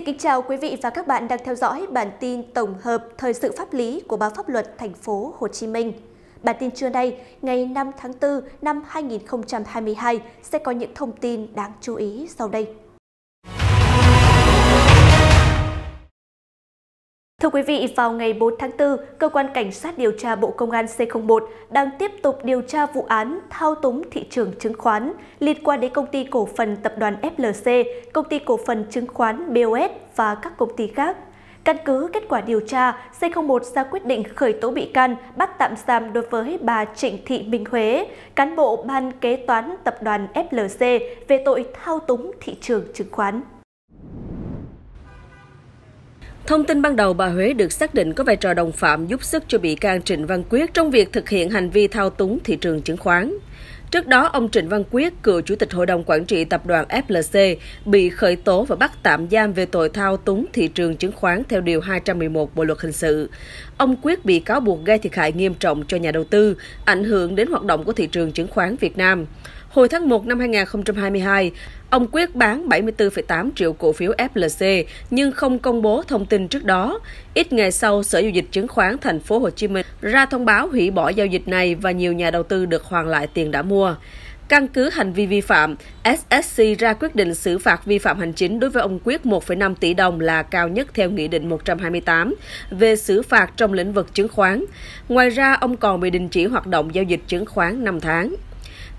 Xin kính chào quý vị và các bạn đang theo dõi bản tin tổng hợp thời sự pháp lý của báo pháp luật thành phố Hồ Chí Minh. Bản tin trưa nay, ngày 5 tháng 4 năm 2022 sẽ có những thông tin đáng chú ý sau đây. Thưa quý vị, vào ngày 4 tháng 4, Cơ quan Cảnh sát điều tra Bộ Công an C01 đang tiếp tục điều tra vụ án thao túng thị trường chứng khoán liên quan đến công ty cổ phần tập đoàn FLC, công ty cổ phần chứng khoán BOS và các công ty khác. Căn cứ kết quả điều tra, C01 ra quyết định khởi tố bị can, bắt tạm giam đối với bà Trịnh Thị Minh Huế, cán bộ ban kế toán tập đoàn FLC về tội thao túng thị trường chứng khoán. Thông tin ban đầu bà Huế được xác định có vai trò đồng phạm giúp sức cho bị can Trịnh Văn Quyết trong việc thực hiện hành vi thao túng thị trường chứng khoán. Trước đó, ông Trịnh Văn Quyết, cựu chủ tịch hội đồng quản trị tập đoàn FLC, bị khởi tố và bắt tạm giam về tội thao túng thị trường chứng khoán theo Điều 211 Bộ Luật Hình sự. Ông Quyết bị cáo buộc gây thiệt hại nghiêm trọng cho nhà đầu tư, ảnh hưởng đến hoạt động của thị trường chứng khoán Việt Nam. Hồi tháng 1 năm 2022, ông quyết bán 74,8 triệu cổ phiếu FLC nhưng không công bố thông tin trước đó. Ít ngày sau, Sở giao dịch chứng khoán thành phố Hồ Chí Minh ra thông báo hủy bỏ giao dịch này và nhiều nhà đầu tư được hoàn lại tiền đã mua. Căn cứ hành vi vi phạm, SSC ra quyết định xử phạt vi phạm hành chính đối với ông Quyết 1,5 tỷ đồng là cao nhất theo Nghị định 128 về xử phạt trong lĩnh vực chứng khoán. Ngoài ra, ông còn bị đình chỉ hoạt động giao dịch chứng khoán 5 tháng.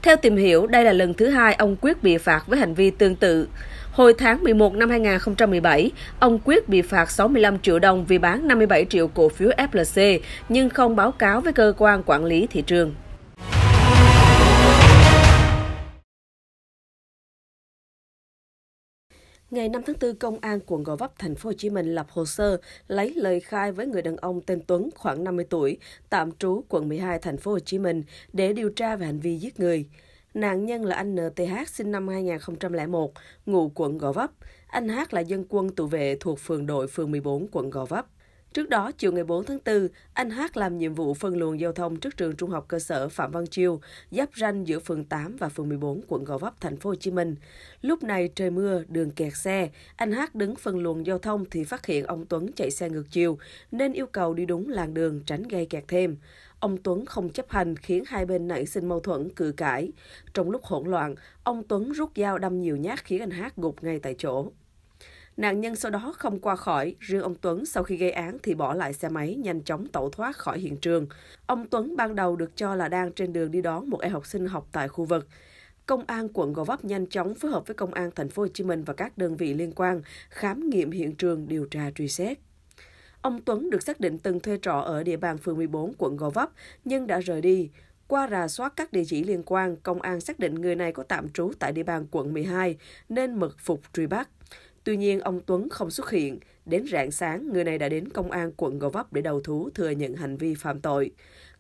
Theo tìm hiểu, đây là lần thứ hai ông Quyết bị phạt với hành vi tương tự. Hồi tháng 11 năm 2017, ông Quyết bị phạt 65 triệu đồng vì bán 57 triệu cổ phiếu FLC nhưng không báo cáo với cơ quan quản lý thị trường. Ngày 5 tháng 4, Công an quận Gò Vấp, thành phố Hồ Chí Minh lập hồ sơ lấy lời khai với người đàn ông tên Tuấn khoảng 50 tuổi, tạm trú quận 12, thành phố Hồ Chí Minh để điều tra về hành vi giết người. Nạn nhân là anh NTH sinh năm 2001, ngụ quận Gò Vấp. Anh H là dân quân tự vệ thuộc phường đội phường 14 quận Gò Vấp. Trước đó, chiều ngày 4 tháng 4, anh Hát làm nhiệm vụ phân luồng giao thông trước trường trung học cơ sở Phạm Văn Chiêu, giáp ranh giữa phường 8 và phường 14, quận Gò Vấp, thành phố Hồ Chí Minh. Lúc này trời mưa, đường kẹt xe, anh Hát đứng phân luồng giao thông thì phát hiện ông Tuấn chạy xe ngược chiều nên yêu cầu đi đúng làn đường tránh gây kẹt thêm. Ông Tuấn không chấp hành khiến hai bên nảy sinh mâu thuẫn cự cãi. Trong lúc hỗn loạn, ông Tuấn rút dao đâm nhiều nhát khiến anh Hát gục ngay tại chỗ. Nạn nhân sau đó không qua khỏi, riêng ông Tuấn sau khi gây án thì bỏ lại xe máy nhanh chóng tẩu thoát khỏi hiện trường. Ông Tuấn ban đầu được cho là đang trên đường đi đón một em học sinh học tại khu vực. Công an quận Gò Vấp nhanh chóng phối hợp với công an thành phố Hồ Chí Minh và các đơn vị liên quan khám nghiệm hiện trường điều tra truy xét. Ông Tuấn được xác định từng thuê trọ ở địa bàn phường 14 quận Gò Vấp nhưng đã rời đi. Qua rà soát các địa chỉ liên quan, công an xác định người này có tạm trú tại địa bàn quận 12 nên mật phục truy bắt. Tuy nhiên, ông Tuấn không xuất hiện. Đến rạng sáng, người này đã đến công an quận Gò Vấp để đầu thú thừa nhận hành vi phạm tội.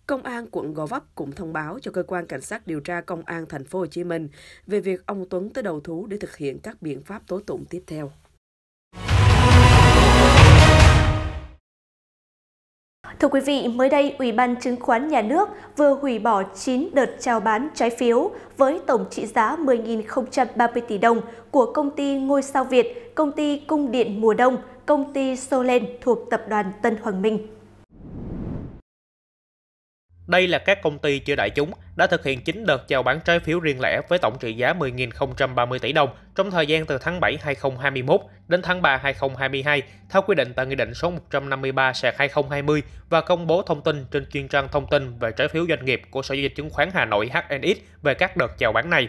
Công an quận Gò Vấp cũng thông báo cho cơ quan cảnh sát điều tra công an thành phố Hồ Chí Minh về việc ông Tuấn tới đầu thú để thực hiện các biện pháp tố tụng tiếp theo. Thưa quý vị, mới đây, Ủy ban Chứng khoán Nhà nước vừa hủy bỏ 9 đợt chào bán trái phiếu với tổng trị giá 10.030 tỷ đồng của công ty Ngôi Sao Việt, công ty Cung Điện Mùa Đông, công ty Solen thuộc tập đoàn Tân Hoàng Minh. Đây là các công ty chưa đại chúng đã thực hiện 9 đợt chào bán trái phiếu riêng lẻ với tổng trị giá 10.030 tỷ đồng trong thời gian từ tháng 7 2021 đến tháng 3 2022 theo quy định tại Nghị định số 153/2020 và công bố thông tin trên chuyên trang thông tin về trái phiếu doanh nghiệp của Sở Giao dịch Chứng khoán Hà Nội HNX về các đợt chào bán này.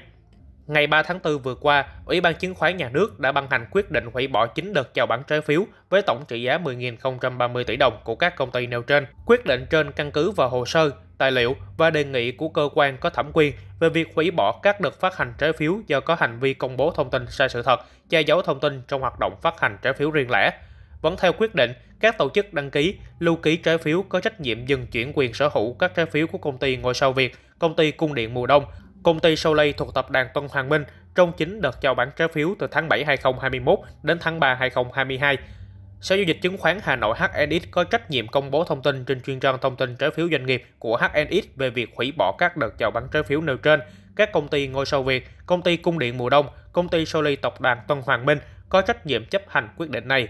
Ngày 3 tháng 4 vừa qua, Ủy ban Chứng khoán Nhà nước đã ban hành quyết định hủy bỏ 9 đợt chào bán trái phiếu với tổng trị giá 10.030 tỷ đồng của các công ty nêu trên. Quyết định trên căn cứ vào hồ sơ, tài liệu và đề nghị của cơ quan có thẩm quyền về việc hủy bỏ các đợt phát hành trái phiếu do có hành vi công bố thông tin sai sự thật, che giấu thông tin trong hoạt động phát hành trái phiếu riêng lẻ. Vẫn theo quyết định, các tổ chức đăng ký, lưu ký trái phiếu có trách nhiệm dừng chuyển quyền sở hữu các trái phiếu của công ty Ngôi sao Việt, công ty Cung điện Mùa Đông, Công ty Soleil thuộc tập đoàn Tân Hoàng Minh trong chính đợt chào bán trái phiếu từ tháng 7 2021 đến tháng 3 2022. Sở giao dịch chứng khoán Hà Nội HNX có trách nhiệm công bố thông tin trên chuyên trang thông tin trái phiếu doanh nghiệp của HNX về việc hủy bỏ các đợt chào bán trái phiếu nêu trên. Các công ty Ngôi sao Việt, công ty Cung điện Mùa Đông, công ty Soleil Tập đoàn Tân Hoàng Minh có trách nhiệm chấp hành quyết định này.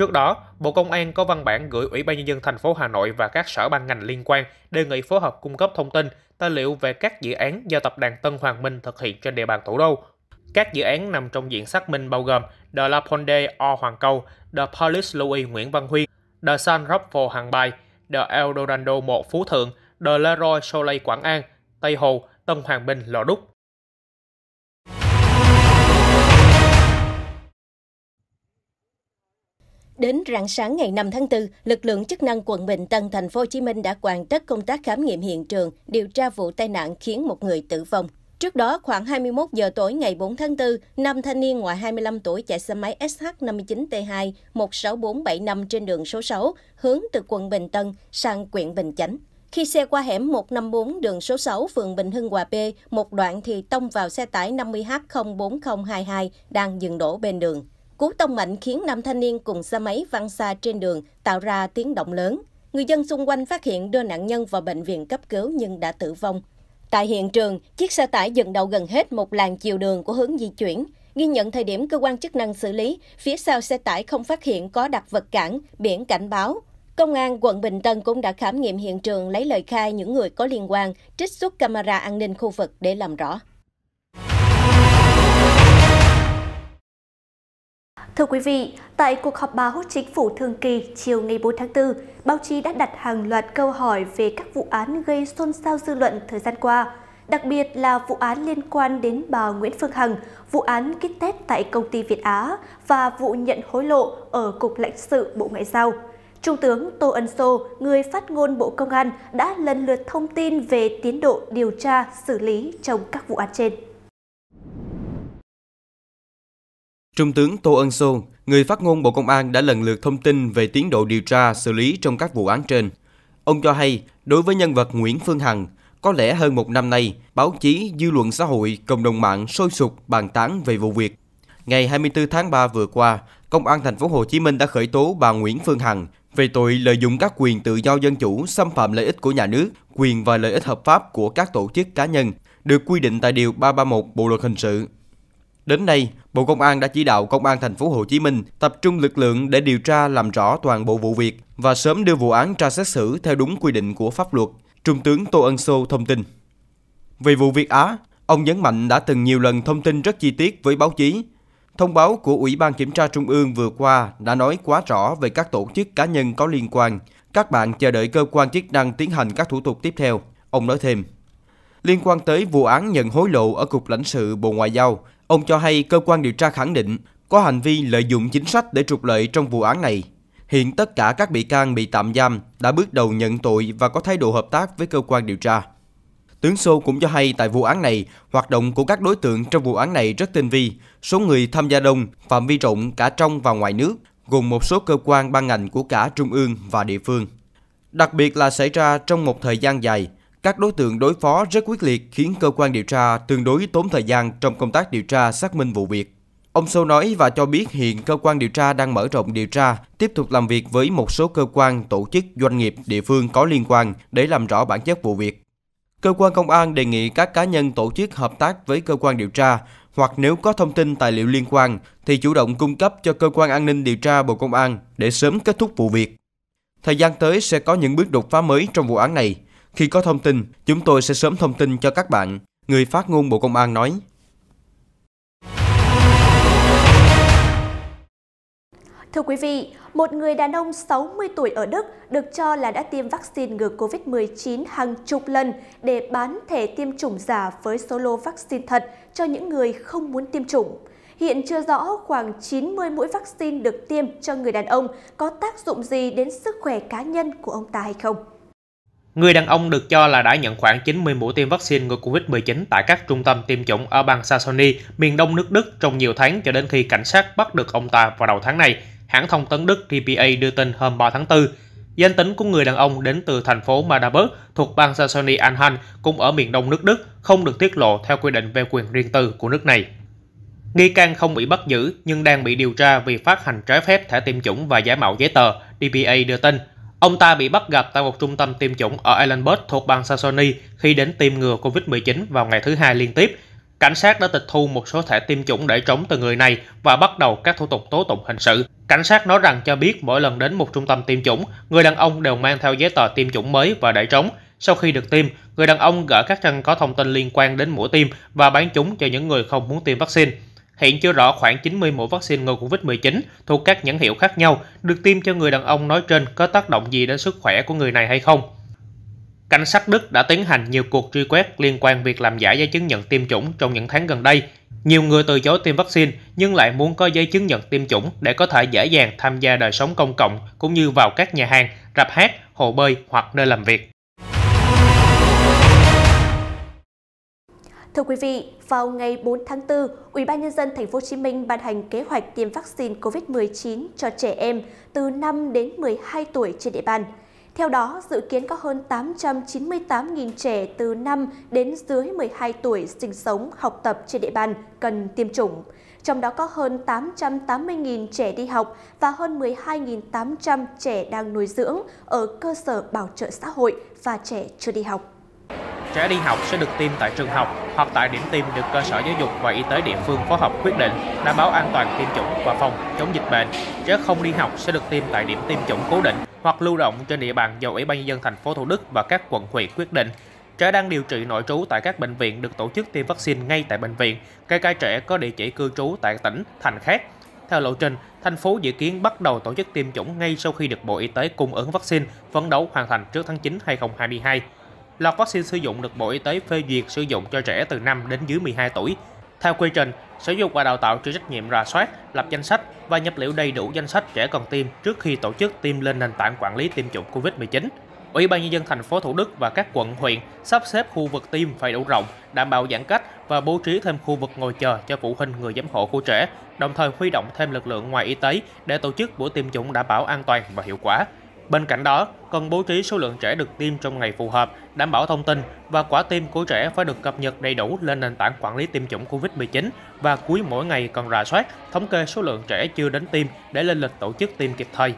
Trước đó, Bộ Công an có văn bản gửi Ủy ban nhân dân thành phố Hà Nội và các sở ban ngành liên quan đề nghị phối hợp cung cấp thông tin, tài liệu về các dự án do tập đoàn Tân Hoàng Minh thực hiện trên địa bàn thủ đô. Các dự án nằm trong diện xác minh bao gồm The La Ponde O Hoàng câu The Palace Louis Nguyễn Văn Huy, The san Rockford Hàng Bài, The El Dorado 1 Phú Thượng, The Leroy Soleil Quảng An, Tây Hồ, Tân Hoàng Minh Lò Đúc. Đến rạng sáng ngày 5 tháng 4, lực lượng chức năng quận Bình Tân, thành phố Hồ Chí Minh đã hoàn tất công tác khám nghiệm hiện trường, điều tra vụ tai nạn khiến một người tử vong. Trước đó, khoảng 21 giờ tối ngày 4 tháng 4, nam thanh niên ngoài 25 tuổi chạy xe máy SH59T2 16475 trên đường số 6, hướng từ quận Bình Tân sang huyện Bình Chánh. Khi xe qua hẻm 154 đường số 6 phường Bình Hưng Hòa B, một đoạn thì tông vào xe tải 50H04022 đang dừng đổ bên đường. Cú tông mạnh khiến nam thanh niên cùng xe máy văng xa trên đường, tạo ra tiếng động lớn. Người dân xung quanh phát hiện đưa nạn nhân vào bệnh viện cấp cứu nhưng đã tử vong. Tại hiện trường, chiếc xe tải dừng đậu gần hết một làn chiều đường của hướng di chuyển. Ghi nhận thời điểm cơ quan chức năng xử lý, phía sau xe tải không phát hiện có đặt vật cản, biển cảnh báo. Công an quận Bình Tân cũng đã khám nghiệm hiện trường lấy lời khai những người có liên quan, trích xuất camera an ninh khu vực để làm rõ. Thưa quý vị, tại cuộc họp báo chính phủ thường kỳ chiều ngày 4 tháng 4, báo chí đã đặt hàng loạt câu hỏi về các vụ án gây xôn xao dư luận thời gian qua, đặc biệt là vụ án liên quan đến bà Nguyễn Phương Hằng, vụ án kích tết tại công ty Việt Á và vụ nhận hối lộ ở Cục lãnh sự Bộ Ngoại giao. Trung tướng Tô Ân Sô, người phát ngôn Bộ Công an, đã lần lượt thông tin về tiến độ điều tra, xử lý trong các vụ án trên. Trung tướng Tô Ân Sô, người phát ngôn Bộ Công an đã lần lượt thông tin về tiến độ điều tra xử lý trong các vụ án trên. Ông cho hay, đối với nhân vật Nguyễn Phương Hằng, có lẽ hơn một năm nay, báo chí, dư luận xã hội, cộng đồng mạng sôi sục bàn tán về vụ việc. Ngày 24 tháng 3 vừa qua, Công an thành phố Hồ Chí Minh đã khởi tố bà Nguyễn Phương Hằng về tội lợi dụng các quyền tự do dân chủ xâm phạm lợi ích của nhà nước, quyền và lợi ích hợp pháp của các tổ chức cá nhân, được quy định tại điều 331 Bộ luật hình sự. Đến nay, Bộ Công an đã chỉ đạo Công an thành phố Hồ Chí Minh tập trung lực lượng để điều tra làm rõ toàn bộ vụ việc và sớm đưa vụ án ra xét xử theo đúng quy định của pháp luật, Trung tướng Tô Ân Sô thông tin. Về vụ việc Á, ông nhấn mạnh đã từng nhiều lần thông tin rất chi tiết với báo chí. Thông báo của Ủy ban Kiểm tra Trung ương vừa qua đã nói quá rõ về các tổ chức cá nhân có liên quan. Các bạn chờ đợi cơ quan chức năng tiến hành các thủ tục tiếp theo. Ông nói thêm, liên quan tới vụ án nhận hối lộ ở Cục lãnh sự Bộ Ngoại giao, Ông cho hay cơ quan điều tra khẳng định có hành vi lợi dụng chính sách để trục lợi trong vụ án này. Hiện tất cả các bị can bị tạm giam đã bước đầu nhận tội và có thái độ hợp tác với cơ quan điều tra. Tướng Sô cũng cho hay tại vụ án này, hoạt động của các đối tượng trong vụ án này rất tinh vi, số người tham gia đông, phạm vi rộng cả trong và ngoài nước, gồm một số cơ quan ban ngành của cả trung ương và địa phương. Đặc biệt là xảy ra trong một thời gian dài, các đối tượng đối phó rất quyết liệt khiến cơ quan điều tra tương đối tốn thời gian trong công tác điều tra xác minh vụ việc. Ông Sâu nói và cho biết hiện cơ quan điều tra đang mở rộng điều tra, tiếp tục làm việc với một số cơ quan, tổ chức, doanh nghiệp, địa phương có liên quan để làm rõ bản chất vụ việc. Cơ quan công an đề nghị các cá nhân tổ chức hợp tác với cơ quan điều tra hoặc nếu có thông tin tài liệu liên quan thì chủ động cung cấp cho cơ quan an ninh điều tra Bộ Công an để sớm kết thúc vụ việc. Thời gian tới sẽ có những bước đột phá mới trong vụ án này. Khi có thông tin, chúng tôi sẽ sớm thông tin cho các bạn, người phát ngôn Bộ Công an nói. Thưa quý vị, một người đàn ông 60 tuổi ở Đức được cho là đã tiêm vaccine ngừa COVID-19 hàng chục lần để bán thẻ tiêm chủng giả với số lô vaccine thật cho những người không muốn tiêm chủng. Hiện chưa rõ khoảng 90 mũi vaccine được tiêm cho người đàn ông có tác dụng gì đến sức khỏe cá nhân của ông ta hay không. Người đàn ông được cho là đã nhận khoảng 90 mũi tiêm vaccine ngừa Covid-19 tại các trung tâm tiêm chủng ở bang Saxony, miền đông nước Đức trong nhiều tháng cho đến khi cảnh sát bắt được ông ta vào đầu tháng này, hãng thông tấn Đức DPA đưa tin hôm 3 tháng 4. Danh tính của người đàn ông đến từ thành phố Magdeburg thuộc bang Saxony Anhalt cũng ở miền đông nước Đức, không được tiết lộ theo quy định về quyền riêng tư của nước này. Nghi can không bị bắt giữ nhưng đang bị điều tra vì phát hành trái phép thẻ tiêm chủng và giả mạo giấy tờ, DPA đưa tin. Ông ta bị bắt gặp tại một trung tâm tiêm chủng ở Ellenburg thuộc bang Saxony khi đến tiêm ngừa COVID-19 vào ngày thứ hai liên tiếp. Cảnh sát đã tịch thu một số thẻ tiêm chủng để trống từ người này và bắt đầu các thủ tục tố tụng hình sự. Cảnh sát nói rằng cho biết mỗi lần đến một trung tâm tiêm chủng, người đàn ông đều mang theo giấy tờ tiêm chủng mới và để trống. Sau khi được tiêm, người đàn ông gỡ các trang có thông tin liên quan đến mũi tiêm và bán chúng cho những người không muốn tiêm vaccine. Hiện chưa rõ khoảng 90 mũi vaccine ngừa COVID-19 thuộc các nhãn hiệu khác nhau được tiêm cho người đàn ông nói trên có tác động gì đến sức khỏe của người này hay không. Cảnh sát Đức đã tiến hành nhiều cuộc truy quét liên quan việc làm giả giấy chứng nhận tiêm chủng trong những tháng gần đây. Nhiều người từ chối tiêm vaccine nhưng lại muốn có giấy chứng nhận tiêm chủng để có thể dễ dàng tham gia đời sống công cộng cũng như vào các nhà hàng, rạp hát, hồ bơi hoặc nơi làm việc. Thưa quý vị, vào ngày 4 tháng 4, Ủy ban nhân dân thành phố Hồ Chí Minh ban hành kế hoạch tiêm vaccine COVID-19 cho trẻ em từ 5 đến 12 tuổi trên địa bàn. Theo đó, dự kiến có hơn 898.000 trẻ từ 5 đến dưới 12 tuổi sinh sống, học tập trên địa bàn cần tiêm chủng. Trong đó có hơn 880.000 trẻ đi học và hơn 12.800 trẻ đang nuôi dưỡng ở cơ sở bảo trợ xã hội và trẻ chưa đi học. Trẻ đi học sẽ được tiêm tại trường học hoặc tại điểm tiêm được cơ sở giáo dục và y tế địa phương phối hợp quyết định đảm bảo an toàn tiêm chủng và phòng chống dịch bệnh. Trẻ không đi học sẽ được tiêm tại điểm tiêm chủng cố định hoặc lưu động trên địa bàn do Ủy ban nhân dân thành phố Thủ Đức và các quận huyện quyết định. Trẻ đang điều trị nội trú tại các bệnh viện được tổ chức tiêm vaccine ngay tại bệnh viện, kể cả trẻ có địa chỉ cư trú tại tỉnh, thành khác. Theo lộ trình, thành phố dự kiến bắt đầu tổ chức tiêm chủng ngay sau khi được Bộ Y tế cung ứng vaccine, phấn đấu hoàn thành trước tháng 9 2022 lọt vaccine sử dụng được Bộ Y tế phê duyệt sử dụng cho trẻ từ 5 đến dưới 12 tuổi. Theo quy trình, Sở Dục và Đào tạo chịu trách nhiệm rà soát, lập danh sách và nhập liệu đầy đủ danh sách trẻ cần tiêm trước khi tổ chức tiêm lên nền tảng quản lý tiêm chủng COVID-19. Ủy ban nhân dân thành phố Thủ Đức và các quận huyện sắp xếp khu vực tiêm phải đủ rộng, đảm bảo giãn cách và bố trí thêm khu vực ngồi chờ cho phụ huynh người giám hộ của trẻ, đồng thời huy động thêm lực lượng ngoài y tế để tổ chức buổi tiêm chủng đảm bảo an toàn và hiệu quả. Bên cạnh đó, cần bố trí số lượng trẻ được tiêm trong ngày phù hợp, đảm bảo thông tin và quả tiêm của trẻ phải được cập nhật đầy đủ lên nền tảng quản lý tiêm chủng COVID-19 và cuối mỗi ngày cần rà soát, thống kê số lượng trẻ chưa đến tiêm để lên lịch tổ chức tiêm kịp thời.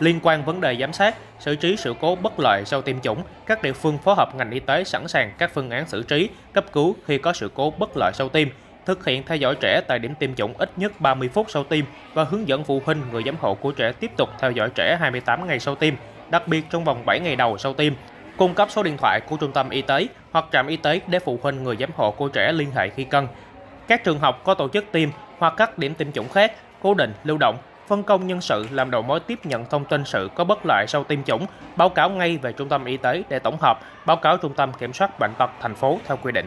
Liên quan vấn đề giám sát, xử trí sự cố bất lợi sau tiêm chủng, các địa phương phối hợp ngành y tế sẵn sàng các phương án xử trí, cấp cứu khi có sự cố bất lợi sau tiêm, thực hiện theo dõi trẻ tại điểm tiêm chủng ít nhất 30 phút sau tiêm và hướng dẫn phụ huynh người giám hộ của trẻ tiếp tục theo dõi trẻ 28 ngày sau tiêm, đặc biệt trong vòng 7 ngày đầu sau tiêm. Cung cấp số điện thoại của trung tâm y tế hoặc trạm y tế để phụ huynh người giám hộ của trẻ liên hệ khi cần. Các trường học có tổ chức tiêm hoặc các điểm tiêm chủng khác cố định, lưu động phân công nhân sự làm đầu mối tiếp nhận thông tin sự có bất lợi sau tiêm chủng, báo cáo ngay về trung tâm y tế để tổng hợp, báo cáo trung tâm kiểm soát bệnh tật thành phố theo quy định.